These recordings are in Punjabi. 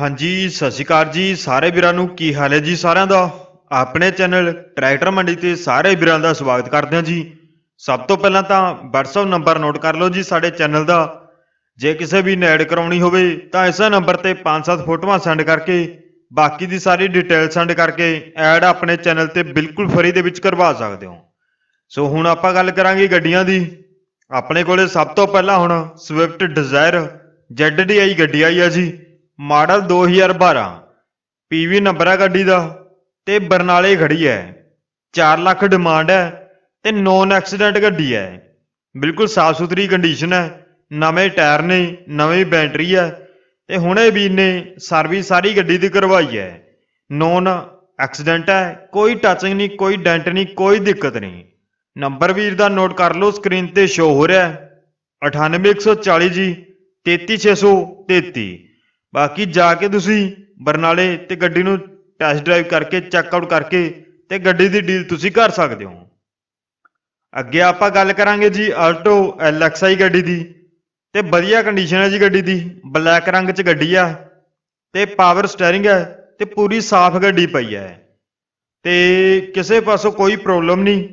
ਹਾਂਜੀ ਸਤਿ ਸ਼੍ਰੀ ਅਕਾਲ ਜੀ ਸਾਰੇ ਵੀਰਾਂ ਨੂੰ ਕੀ ਹਾਲ ਹੈ ਜੀ ਸਾਰਿਆਂ ਦਾ ਆਪਣੇ ਚੈਨਲ ਟਰੈਕਟਰ ਮੰਡੀ ਤੇ ਸਾਰੇ ਵੀਰਾਂ ਦਾ ਸਵਾਗਤ ਕਰਦੇ ਹਾਂ ਜੀ ਸਭ ਤੋਂ ਪਹਿਲਾਂ ਤਾਂ WhatsApp ਨੰਬਰ ਨੋਟ ਕਰ ਲਓ ਜੀ ਸਾਡੇ ਚੈਨਲ ਦਾ ਜੇ ਕਿਸੇ ਵੀ ਨੈਡ ਐਡ ਕਰਾਉਣੀ ਹੋਵੇ ਤਾਂ ਇਸੇ ਨੰਬਰ ਤੇ 5-7 ਫੋਟੋਆਂ ਸੈਂਡ ਕਰਕੇ ਬਾਕੀ ਦੀ ਸਾਰੀ ਡਿਟੇਲ ਸੈਂਡ ਕਰਕੇ ਐਡ ਆਪਣੇ ਚੈਨਲ ਤੇ ਬਿਲਕੁਲ ਫਰੀ ਦੇ ਵਿੱਚ ਕਰਵਾ ਸਕਦੇ ਹੋ ਸੋ ਹੁਣ ਆਪਾਂ ਗੱਲ ਕਰਾਂਗੇ ਗੱਡੀਆਂ ਦੀ ਆਪਣੇ ਕੋਲੇ ਸਭ ਤੋਂ ਪਹਿਲਾਂ ਹੁਣ Swift Desire ZDI ਗੱਡੀ ਆਈ ਹੈ ਜੀ ਮਾਡਲ 2012 ਪੀਵੀ ਨੰਬਰ ਹੈ ਗੱਡੀ ਦਾ ਤੇ ਬਰਨਾਲੇ ਖੜੀ ਹੈ 4 ਲੱਖ ਡਿਮਾਂਡ ਹੈ ਤੇ ਨੋਨ ਐਕਸੀਡੈਂਟ ਗੱਡੀ ਹੈ ਬਿਲਕੁਲ ਸਾਫ ਸੁਥਰੀ ਕੰਡੀਸ਼ਨ ਹੈ ਨਵੇਂ ਟਾਇਰ ਨੇ ਨਵੀਂ ਬੈਟਰੀ ਹੈ ਤੇ ਹੁਣੇ ਵੀ ਨੇ ਸਰਵਿਸ ਸਾਰੀ ਗੱਡੀ ਦੀ ਕਰਵਾਈ ਹੈ ਨੋਨ ਐਕਸੀਡੈਂਟ ਹੈ ਕੋਈ ਟੱਚਿੰਗ ਨਹੀਂ ਕੋਈ ਡੈਂਟ ਨਹੀਂ ਕੋਈ ਦਿੱਕਤ ਨਹੀਂ ਨੰਬਰ ਵੀਰ ਦਾ ਨੋਟ ਕਰ ਲਓ ਸਕਰੀਨ ਤੇ ਸ਼ੋ ਹੋ ਰਿਹਾ ਹੈ 98140 ਜੀ 33633 ਬਾਕੀ ਜਾ ਕੇ ਤੁਸੀਂ ਬਰਨਾਲੇ ਤੇ ਗੱਡੀ ਨੂੰ ਟੈਸਟ ਡਰਾਈਵ ਕਰਕੇ ਚੈੱਕ ਆਊਟ ਕਰਕੇ ਤੇ ਗੱਡੀ ਦੀ ਡੀਲ ਤੁਸੀਂ ਕਰ ਸਕਦੇ ਹੋ ਅੱਗੇ ਆਪਾਂ ਗੱਲ ਕਰਾਂਗੇ ਜੀ ਆਲਟੋ ਐਲਐਕਸਆਈ ਗੱਡੀ ਦੀ ਤੇ ਵਧੀਆ ਕੰਡੀਸ਼ਨ ਹੈ ਜੀ ਗੱਡੀ ਦੀ ਬਲੈਕ ਰੰਗ 'ਚ ਗੱਡੀ ਆ ਤੇ ਪਾਵਰ ਸਟੀਅਰਿੰਗ ਹੈ ਤੇ ਪੂਰੀ ਸਾਫ਼ ਗੱਡੀ ਪਈ ਹੈ ਤੇ ਕਿਸੇ ਪਾਸੋਂ ਕੋਈ ਪ੍ਰੋਬਲਮ ਨਹੀਂ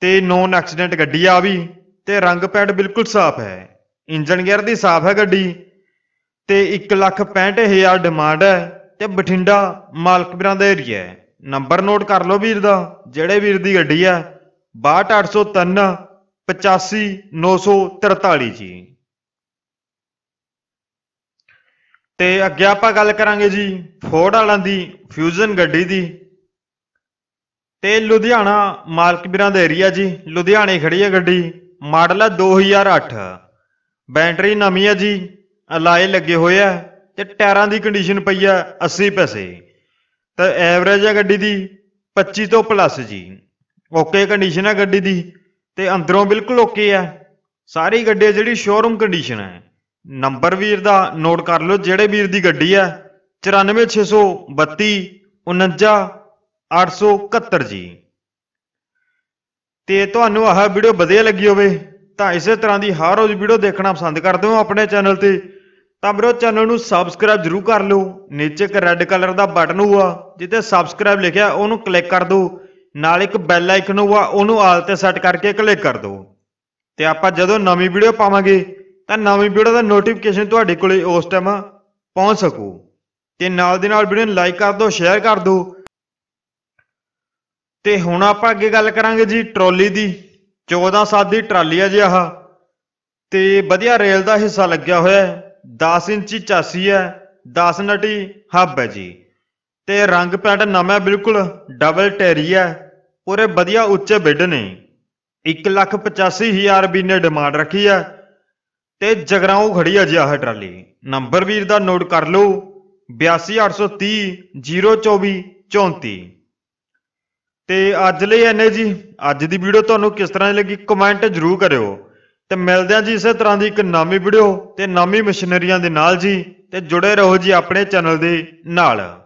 ਤੇ ਨੋਨ ਐਕਸੀਡੈਂਟ ਗੱਡੀ ਆ ਵੀ ਤੇ ਰੰਗ ਪੈਡ ਬਿਲਕੁਲ ਸਾਫ਼ ਹੈ ਇੰਜਨ ਗੇਅਰ ਦੀ ਸਾਫ਼ ਹੈ ਗੱਡੀ ਤੇ 165000 ਡਿਮਾਂਡ ਹੈ ਤੇ ਬਠਿੰਡਾ ਮਾਲਕਪੁਰਾਂ ਦਾ ਏਰੀਆ ਹੈ ਨੰਬਰ ਨੋਟ ਕਰ ਲਓ ਵੀਰ ਦਾ ਜਿਹੜੇ ਵੀਰ ਦੀ ਗੱਡੀ ਹੈ 62803 85943 ਜੀ ਤੇ ਅੱਗੇ ਆਪਾਂ ਗੱਲ ਕਰਾਂਗੇ ਜੀ ਫੋਰਡ ਵਾਲਾਂ ਦੀ ਫਿਊਜ਼ਨ ਗੱਡੀ ਦੀ ਤੇ ਲੁਧਿਆਣਾ ਮਾਲਕਪੁਰਾਂ ਦਾ ਏਰੀਆ ਜੀ ਲੁਧਿਆਣੇ ਖੜੀ ਹੈ ਗੱਡੀ ਮਾਡਲ ਹੈ 2008 ਬੈਟਰੀ ਨਵੀਂ ਹੈ ਜੀ ਅਲਾਏ ਲੱਗੇ ਹੋਏ ਆ ਤੇ ਟਾਇਰਾਂ ਦੀ ਕੰਡੀਸ਼ਨ ਪਈ ਆ 80 ਪੈਸੇ ਤਾਂ ਐਵਰੇਜ ਆ ਗੱਡੀ ਦੀ 25 ਤੋਂ ਪਲੱਸ ਜੀ ਓਕੇ ਕੰਡੀਸ਼ਨ ਆ ਗੱਡੀ ਦੀ ਤੇ ਅੰਦਰੋਂ ਬਿਲਕੁਲ ਓਕੇ ਆ ਸਾਰੀ ਗੱਡੀ ਜਿਹੜੀ ਸ਼ੋਰੂਮ ਕੰਡੀਸ਼ਨ ਹੈ ਨੰਬਰ ਵੀਰ ਦਾ ਨੋਟ ਕਰ ਲਓ ਜਿਹੜੇ ਵੀਰ ਦੀ ਗੱਡੀ ਆ 94632 49871 ਜੀ ਤੇ ਤੁਹਾਨੂੰ ਆਹ ਵੀਡੀਓ ਵਧੀਆ ਲੱਗੀ ਹੋਵੇ ਤਾਂ ਇਸੇ ਤਰ੍ਹਾਂ ਦੀ ਹਰ ਰੋਜ਼ ਵੀਡੀਓ ਦੇਖਣਾ ਪਸੰਦ ਕਰਦੇ ਹੋ ਆਪਣੇ ਚੈਨਲ ਤੇ ਤਾਂ ਬਰੋ ਚੈਨਲ ਨੂੰ ਸਬਸਕ੍ਰਾਈਬ ਜ਼ਰੂਰ ਕਰ ਲਓ ਨੀਚੇ ਇੱਕ ਰੈੱਡ ਕਲਰ ਦਾ ਬਟਨ ਹੋਊਗਾ ਜਿੱਤੇ ਸਬਸਕ੍ਰਾਈਬ ਲਿਖਿਆ ਉਹਨੂੰ ਕਲਿੱਕ ਕਰ ਦਿਓ ਨਾਲ ਇੱਕ ਬੈਲ ਆਈਕਨ ਹੋਊਗਾ ਉਹਨੂੰ ਆਲ ਤੇ ਸੈੱਟ ਕਰਕੇ ਕਲਿੱਕ ਕਰ ਦਿਓ ਤੇ ਆਪਾਂ ਜਦੋਂ ਨਵੀਂ ਵੀਡੀਓ ਪਾਵਾਂਗੇ ਤਾਂ ਨਵੀਂ ਵੀਡੀਓ ਦਾ ਨੋਟੀਫਿਕੇਸ਼ਨ ਤੁਹਾਡੇ ਕੋਲੇ ਉਸ ਟਾਈਮ ਪਹੁੰਚ ਸਕੂ ਤੇ ਨਾਲ ਦੇ ਨਾਲ ਵੀਡੀਓ ਨੂੰ ਲਾਈਕ ਕਰ ਦਿਓ ਸ਼ੇਅਰ ਕਰ ਦਿਓ ਤੇ ਹੁਣ ਆਪਾਂ ਅੱਗੇ ਗੱਲ ਕਰਾਂਗੇ ਜੀ ਟਰਾਲੀ ਦੀ 14 ਸਾਦੀ ਦੀ ਟਰਾਲੀ ਆ ਜੀ ਆਹ ਤੇ ਵਧੀਆ ਰੇਲ ਦਾ ਹਿੱਸਾ ਲੱਗਿਆ ਹੋਇਆ ਹੈ 10 ਇੰਚੀ ਚਾਸੀ ਹੈ 10 ਨਟੀ ਹੱਬ ਹੈ ਜੀ ਤੇ ਰੰਗ ਪੈਂਟ ਨਵਾਂ ਬਿਲਕੁਲ ਡਬਲ ਟੈਰੀ ਹੈ ਪੂਰੇ ਵਧੀਆ ਉੱਚੇ ਬਿੱਡ ਨੇ 185000 ਵੀ ਨੇ ਡਿਮਾਂਡ ਰੱਖੀ ਹੈ ਤੇ ਜਗਰਾਉ ਖੜੀ ਹੈ ਜੀ ਆਹ ਟਰਾਲੀ ਨੰਬਰ ਵੀਰ ਦਾ ਨੋਟ ਕਰ ਲਓ 8283002434 ਤੇ ਅੱਜ ਲਈ ਐਨੇ ਜੀ ਅੱਜ ਦੀ ਵੀਡੀਓ ਤੁਹਾਨੂੰ ਕਿਸ ਤਰ੍ਹਾਂ ਦੀ ਲੱਗੀ ਕਮੈਂਟ ਜ਼ਰੂਰ ਕਰਿਓ ਤੇ ਮਿਲਦੇ ਆ ਜੀ ਇਸੇ ਤਰ੍ਹਾਂ ਦੀ ਇੱਕ ਨਾਮੀ ਵੀਡੀਓ ਤੇ ਨਾਮੀ ਮਸ਼ੀਨਰੀਆਂ ਦੇ ਨਾਲ ਜੀ ਤੇ ਜੁੜੇ ਰਹੋ ਜੀ ਆਪਣੇ ਚੈਨਲ ਦੇ ਨਾਲ